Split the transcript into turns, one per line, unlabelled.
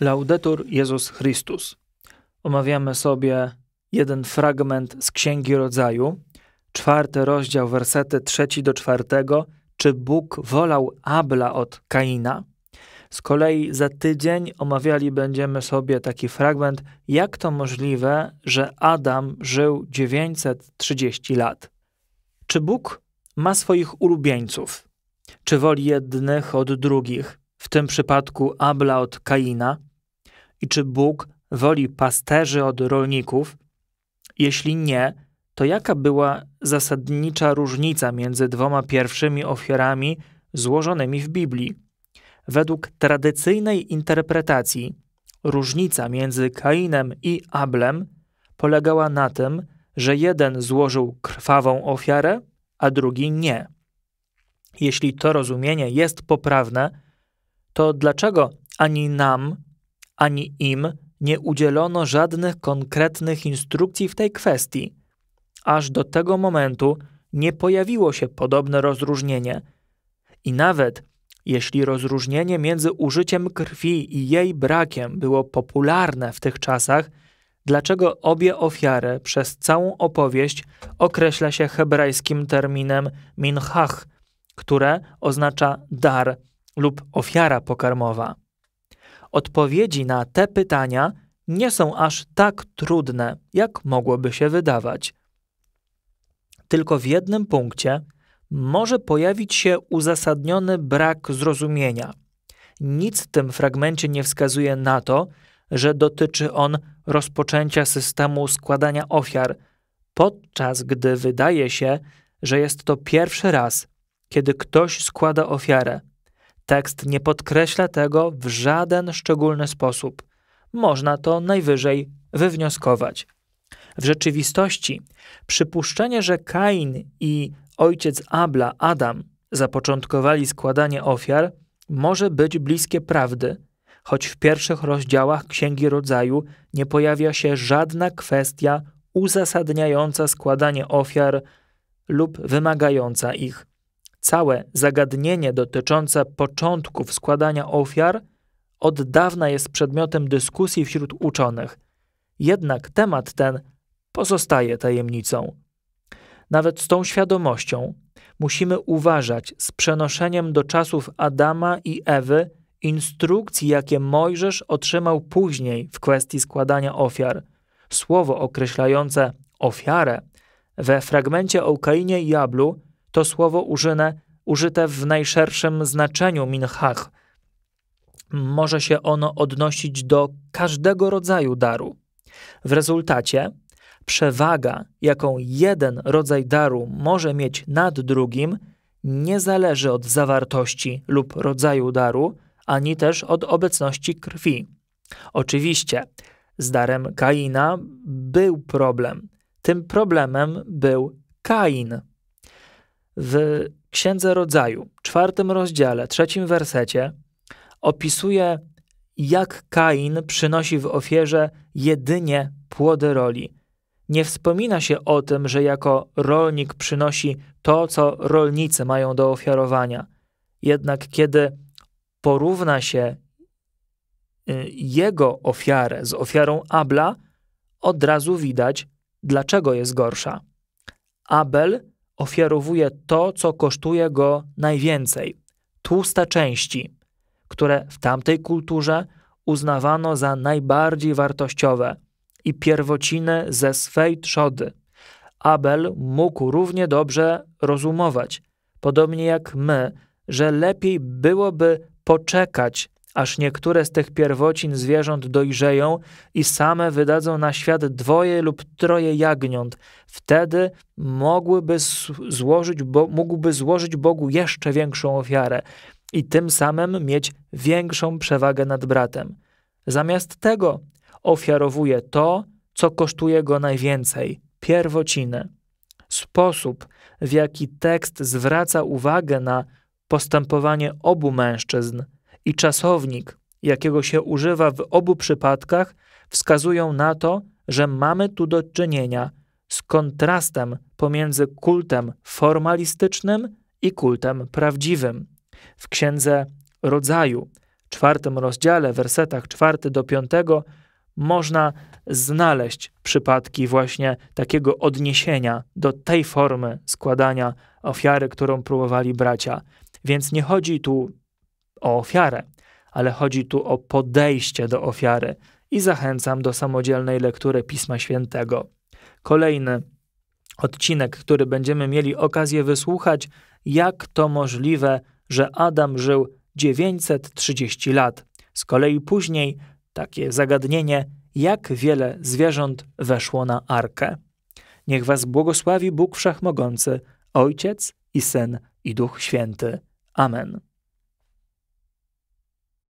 Laudetur Jezus Chrystus. Omawiamy sobie jeden fragment z Księgi Rodzaju, czwarty rozdział, wersety trzeci do czwartego. Czy Bóg wolał Abla od Kaina? Z kolei za tydzień omawiali będziemy sobie taki fragment, jak to możliwe, że Adam żył 930 lat. Czy Bóg ma swoich ulubieńców? Czy woli jednych od drugich? w tym przypadku Abla od Kaina, i czy Bóg woli pasterzy od rolników? Jeśli nie, to jaka była zasadnicza różnica między dwoma pierwszymi ofiarami złożonymi w Biblii? Według tradycyjnej interpretacji, różnica między Kainem i Ablem polegała na tym, że jeden złożył krwawą ofiarę, a drugi nie. Jeśli to rozumienie jest poprawne, to dlaczego ani nam, ani im nie udzielono żadnych konkretnych instrukcji w tej kwestii? Aż do tego momentu nie pojawiło się podobne rozróżnienie. I nawet jeśli rozróżnienie między użyciem krwi i jej brakiem było popularne w tych czasach, dlaczego obie ofiary przez całą opowieść określa się hebrajskim terminem minchach, które oznacza dar lub ofiara pokarmowa. Odpowiedzi na te pytania nie są aż tak trudne, jak mogłoby się wydawać. Tylko w jednym punkcie może pojawić się uzasadniony brak zrozumienia. Nic w tym fragmencie nie wskazuje na to, że dotyczy on rozpoczęcia systemu składania ofiar, podczas gdy wydaje się, że jest to pierwszy raz, kiedy ktoś składa ofiarę, Tekst nie podkreśla tego w żaden szczególny sposób. Można to najwyżej wywnioskować. W rzeczywistości przypuszczenie, że Kain i ojciec Abla, Adam, zapoczątkowali składanie ofiar, może być bliskie prawdy, choć w pierwszych rozdziałach Księgi Rodzaju nie pojawia się żadna kwestia uzasadniająca składanie ofiar lub wymagająca ich. Całe zagadnienie dotyczące początków składania ofiar od dawna jest przedmiotem dyskusji wśród uczonych. Jednak temat ten pozostaje tajemnicą. Nawet z tą świadomością musimy uważać z przenoszeniem do czasów Adama i Ewy instrukcji, jakie Mojżesz otrzymał później w kwestii składania ofiar. Słowo określające ofiarę we fragmencie o Kainie i Jablu to słowo użyne, użyte w najszerszym znaczeniu minchach. Może się ono odnosić do każdego rodzaju daru. W rezultacie przewaga, jaką jeden rodzaj daru może mieć nad drugim, nie zależy od zawartości lub rodzaju daru, ani też od obecności krwi. Oczywiście, z darem Kaina był problem. Tym problemem był Kain w Księdze Rodzaju, czwartym rozdziale, trzecim wersecie, opisuje, jak Kain przynosi w ofierze jedynie płody roli. Nie wspomina się o tym, że jako rolnik przynosi to, co rolnicy mają do ofiarowania. Jednak kiedy porówna się y, jego ofiarę z ofiarą Abla, od razu widać, dlaczego jest gorsza. Abel ofiarowuje to, co kosztuje go najwięcej tłuste części, które w tamtej kulturze uznawano za najbardziej wartościowe i pierwociny ze swej trzody. Abel mógł równie dobrze rozumować, podobnie jak my, że lepiej byłoby poczekać aż niektóre z tych pierwocin zwierząt dojrzeją i same wydadzą na świat dwoje lub troje jagniąt. Wtedy mogłyby złożyć, bo, mógłby złożyć Bogu jeszcze większą ofiarę i tym samym mieć większą przewagę nad bratem. Zamiast tego ofiarowuje to, co kosztuje go najwięcej pierwocinę. Sposób, w jaki tekst zwraca uwagę na postępowanie obu mężczyzn – i czasownik, jakiego się używa w obu przypadkach, wskazują na to, że mamy tu do czynienia z kontrastem pomiędzy kultem formalistycznym i kultem prawdziwym. W księdze rodzaju, czwartym rozdziale, wersetach czwarty do piątego, można znaleźć przypadki właśnie takiego odniesienia do tej formy składania ofiary, którą próbowali bracia. Więc nie chodzi tu o ofiarę, ale chodzi tu o podejście do ofiary i zachęcam do samodzielnej lektury Pisma Świętego. Kolejny odcinek, który będziemy mieli okazję wysłuchać, jak to możliwe, że Adam żył 930 lat. Z kolei później takie zagadnienie, jak wiele zwierząt weszło na arkę. Niech Was błogosławi Bóg Wszechmogący, Ojciec i Syn i Duch Święty. Amen.